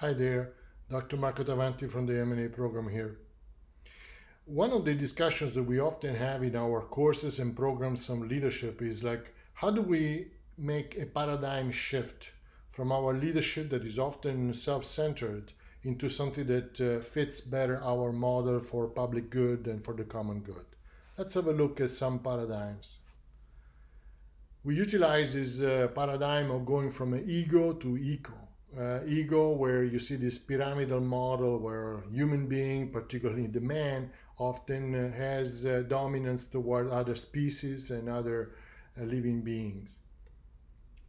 Hi there, Dr. Marco Davanti from the M&A program here. One of the discussions that we often have in our courses and programs on leadership is like, how do we make a paradigm shift from our leadership that is often self-centered into something that uh, fits better our model for public good and for the common good? Let's have a look at some paradigms we utilize this uh, paradigm of going from ego to eco uh, ego where you see this pyramidal model where human being particularly the man often uh, has uh, dominance toward other species and other uh, living beings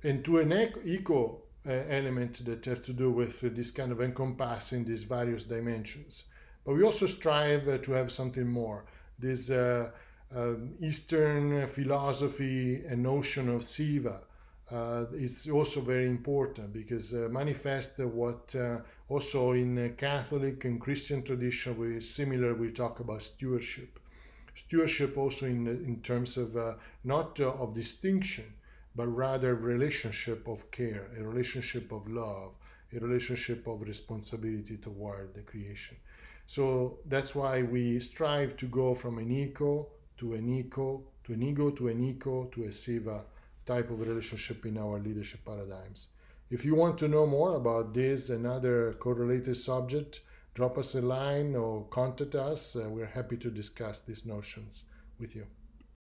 and to an eco uh, element that has to do with this kind of encompassing these various dimensions but we also strive uh, to have something more this um, eastern philosophy and notion of siva uh, also very important because uh, manifest what uh, also in uh, Catholic and Christian tradition we similar we talk about stewardship, stewardship also in in terms of uh, not uh, of distinction but rather relationship of care, a relationship of love, a relationship of responsibility toward the creation. So that's why we strive to go from an eco to an eco to an ego to an eco to a siva type of relationship in our leadership paradigms. If you want to know more about this and other correlated subject, drop us a line or contact us. Uh, we're happy to discuss these notions with you.